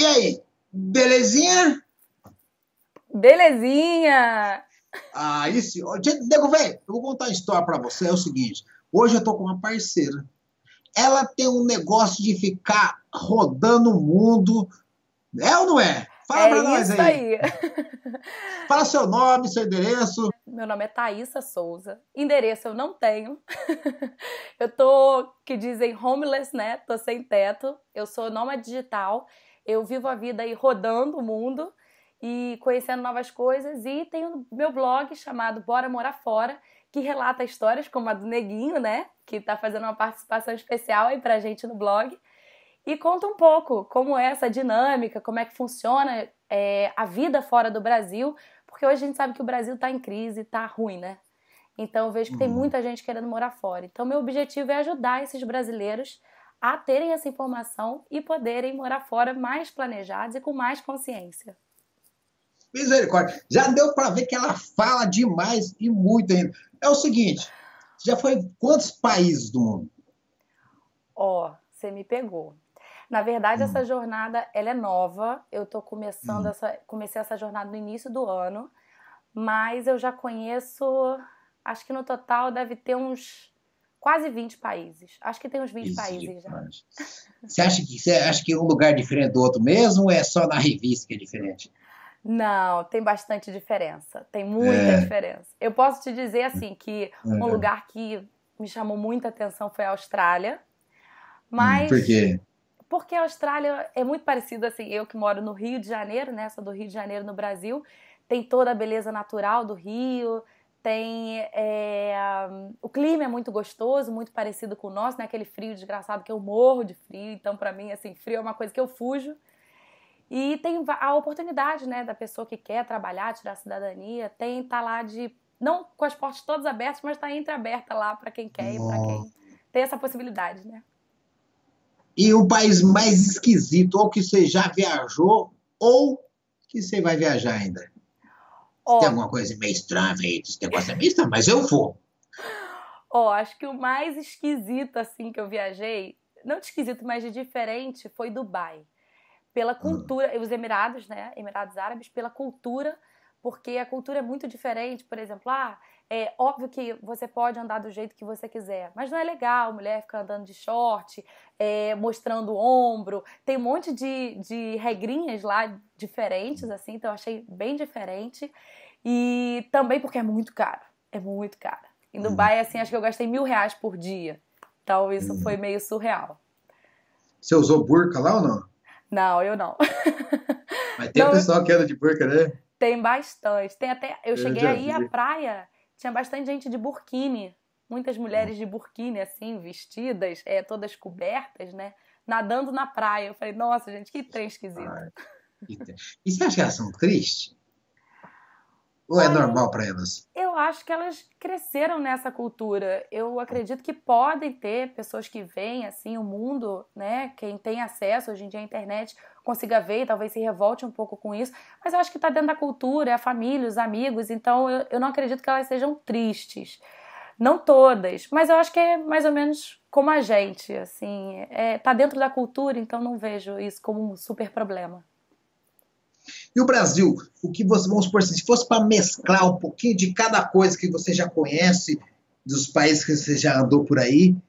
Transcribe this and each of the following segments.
E aí, belezinha? Belezinha! Ah, isso. Nego, velho, eu vou contar uma história para você. É o seguinte: hoje eu tô com uma parceira. Ela tem um negócio de ficar rodando o mundo. É ou não é? Fala é pra nós aí. aí. Fala seu nome, seu endereço. Meu nome é Thaisa Souza. Endereço eu não tenho. eu tô, que dizem, homeless, né? Tô sem teto. Eu sou nômade digital eu vivo a vida aí rodando o mundo e conhecendo novas coisas. E tenho meu blog chamado Bora Morar Fora, que relata histórias como a do Neguinho, né? Que está fazendo uma participação especial aí pra gente no blog. E conta um pouco como é essa dinâmica, como é que funciona é, a vida fora do Brasil, porque hoje a gente sabe que o Brasil está em crise, está ruim, né? Então eu vejo que uhum. tem muita gente querendo morar fora. Então meu objetivo é ajudar esses brasileiros a terem essa informação e poderem morar fora mais planejados e com mais consciência. Misericórdia, já deu para ver que ela fala demais e muito ainda. É o seguinte, já foi em quantos países do mundo? Ó, oh, você me pegou. Na verdade, hum. essa jornada ela é nova. Eu tô começando hum. essa, comecei essa jornada no início do ano, mas eu já conheço, acho que no total deve ter uns quase 20 países. Acho que tem uns 20 Isso, países já. Você acha que você é, acha que um lugar é diferente do outro mesmo ou é só na revista que é diferente? Não, tem bastante diferença. Tem muita é. diferença. Eu posso te dizer assim que é. um lugar que me chamou muita atenção foi a Austrália. Hum, Mas Por quê? Porque a Austrália é muito parecida assim, eu que moro no Rio de Janeiro, né, do Rio de Janeiro no Brasil, tem toda a beleza natural do Rio, tem é, o clima é muito gostoso, muito parecido com o nosso, né? Aquele frio desgraçado que eu morro de frio, então para mim assim frio é uma coisa que eu fujo. E tem a oportunidade, né, da pessoa que quer trabalhar, tirar a cidadania, tem tá lá de não com as portas todas abertas, mas está entreaberta lá para quem quer Nossa. e para quem tem essa possibilidade, né? E o país mais esquisito, ou que você já viajou, ou que você vai viajar ainda? tem alguma coisa meio estranha aí, esse negócio é meio estranho, mas eu vou. Ó, acho que o mais esquisito, assim, que eu viajei, não de esquisito, mas de diferente, foi Dubai. Pela hum. cultura, hum. os Emirados, né? Emirados Árabes, pela cultura porque a cultura é muito diferente. Por exemplo, ah, é óbvio que você pode andar do jeito que você quiser, mas não é legal mulher ficar andando de short, é, mostrando o ombro. Tem um monte de, de regrinhas lá diferentes, assim, então eu achei bem diferente. E também porque é muito caro. É muito caro. Em Dubai, uhum. assim, acho que eu gastei mil reais por dia. Então isso uhum. foi meio surreal. Você usou burca lá ou não? Não, eu não. Mas tem então, pessoal que anda de burca, né? Tem bastante. Tem até. Eu, cheguei aí à praia, tinha bastante gente de burkini. Muitas hum. mulheres de burkini, assim, vestidas, é, todas cobertas, né? Nadando na praia. Eu falei, nossa, gente, que trem esquisito. Ai, que... E você acha que elas são tristes? Ou é normal para elas? Eu acho que elas cresceram nessa cultura. Eu acredito que podem ter pessoas que veem assim o mundo, né? Quem tem acesso hoje em dia à internet consiga ver, e talvez se revolte um pouco com isso. Mas eu acho que está dentro da cultura, é a família, os amigos. Então eu, eu não acredito que elas sejam tristes. Não todas, mas eu acho que é mais ou menos como a gente, assim, é, tá dentro da cultura, então não vejo isso como um super problema. E o Brasil, o que você, vamos supor assim, se fosse para mesclar um pouquinho de cada coisa que você já conhece, dos países que você já andou por aí, o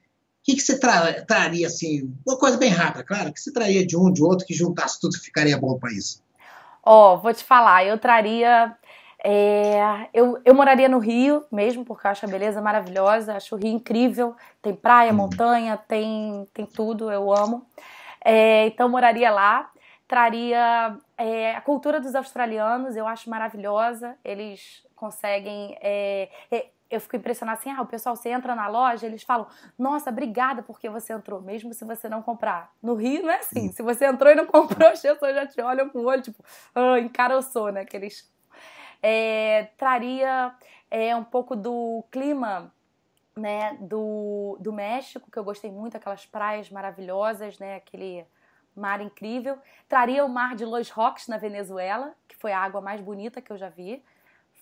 que, que você tra traria, assim, uma coisa bem rápida, claro, o que você traria de um, de outro, que juntasse tudo e ficaria bom para isso? Ó, oh, vou te falar, eu traria. É, eu, eu moraria no Rio mesmo, porque eu acho a beleza maravilhosa, acho o Rio incrível. Tem praia, uhum. montanha, tem, tem tudo, eu amo. É, então moraria lá traria é, a cultura dos australianos, eu acho maravilhosa. Eles conseguem. É, é, eu fico impressionada assim, ah, o pessoal, você entra na loja, eles falam, nossa, obrigada porque você entrou, mesmo se você não comprar. No Rio não é assim, se você entrou e não comprou, as pessoas já te olham com o olho, tipo, ah, encaroçou, né, que eles... É, traria é, um pouco do clima né, do, do México, que eu gostei muito, aquelas praias maravilhosas, né, aquele mar incrível. Traria o mar de Los Roques, na Venezuela, que foi a água mais bonita que eu já vi.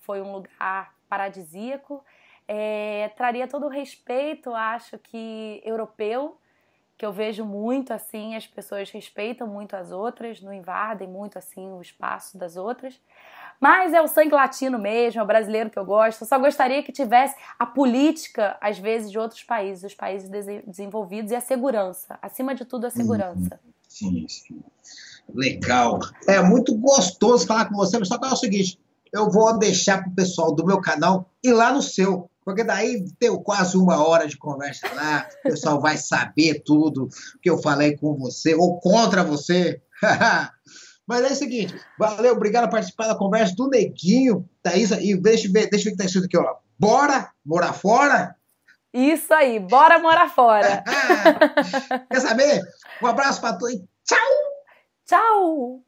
Foi um lugar paradisíaco. É, traria todo o respeito, acho que europeu, que eu vejo muito assim, as pessoas respeitam muito as outras, não invadem muito assim o espaço das outras. Mas é o sangue latino mesmo, é o brasileiro que eu gosto. Eu só gostaria que tivesse a política, às vezes, de outros países, os países desenvolvidos, e a segurança. Acima de tudo, a segurança. Uhum. Sim, sim. Legal. É muito gostoso falar com você, mas só que é o seguinte: eu vou deixar para o pessoal do meu canal ir lá no seu, porque daí deu quase uma hora de conversa lá, o pessoal vai saber tudo que eu falei com você ou contra você. Mas é o seguinte, valeu, obrigado por participar da conversa do Neguinho, Thaisa, e deixa eu ver, deixa eu ver o que tá escrito aqui, ó. Bora morar fora? Isso aí, bora morar fora. Quer saber? Um abraço para todos e tchau! Tchau!